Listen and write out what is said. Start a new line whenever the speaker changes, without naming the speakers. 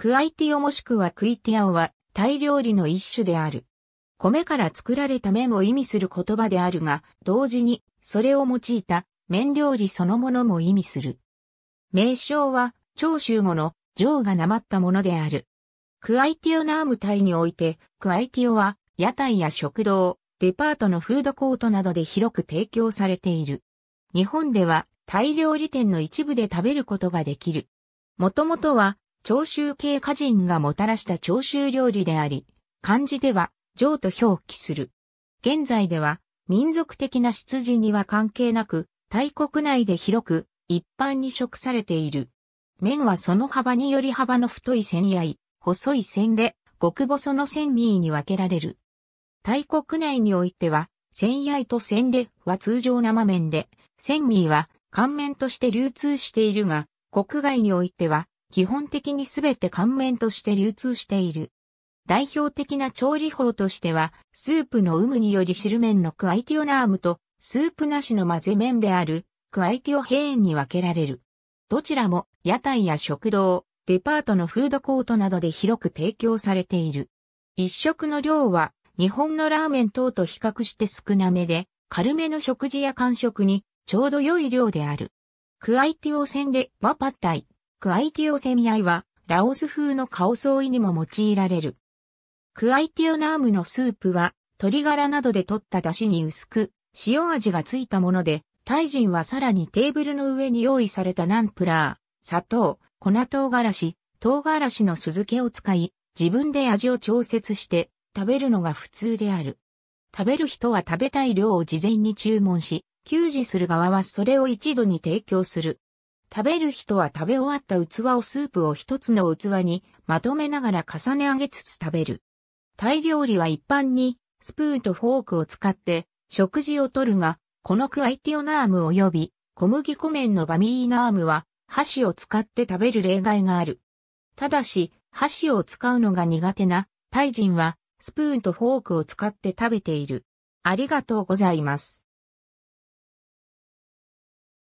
クアイティオもしくはクイティアオはタイ料理の一種である。米から作られた麺を意味する言葉であるが、同時にそれを用いた麺料理そのものも意味する。名称は長州語の上がなまったものである。クアイティオナームタイにおいて、クアイティオは屋台や食堂、デパートのフードコートなどで広く提供されている。日本ではタイ料理店の一部で食べることができる。もともとは長州系歌人がもたらした長州料理であり、漢字では、上と表記する。現在では、民族的な出自には関係なく、大国内で広く、一般に食されている。麺はその幅により幅の太い線やい、細い線で、極細の線味に分けられる。大国内においては、線やいと線では通常生麺で、線味は乾麺として流通しているが、国外においては、基本的にすべて乾麺として流通している。代表的な調理法としては、スープの有無により汁麺のクアイティオナームと、スープなしの混ぜ麺である、クアイティオヘーンに分けられる。どちらも、屋台や食堂、デパートのフードコートなどで広く提供されている。一食の量は、日本のラーメン等と比較して少なめで、軽めの食事や間食に、ちょうど良い量である。クアイティオ戦で、ワパッタイ、クアイティオセミアイは、ラオス風のカオソーイにも用いられる。クアイティオナームのスープは、鶏ガラなどで取った出汁に薄く、塩味がついたもので、タイ人はさらにテーブルの上に用意されたナンプラー、砂糖、粉唐辛子、唐辛子の酢漬けを使い、自分で味を調節して食べるのが普通である。食べる人は食べたい量を事前に注文し、給仕する側はそれを一度に提供する。食べる人は食べ終わった器をスープを一つの器にまとめながら重ね上げつつ食べる。タイ料理は一般にスプーンとフォークを使って食事をとるが、このクアイティオナーム及び小麦粉麺のバミーナームは箸を使って食べる例外がある。ただし、箸を使うのが苦手なタイ人はスプーンとフォークを使って食べている。ありがとうございます。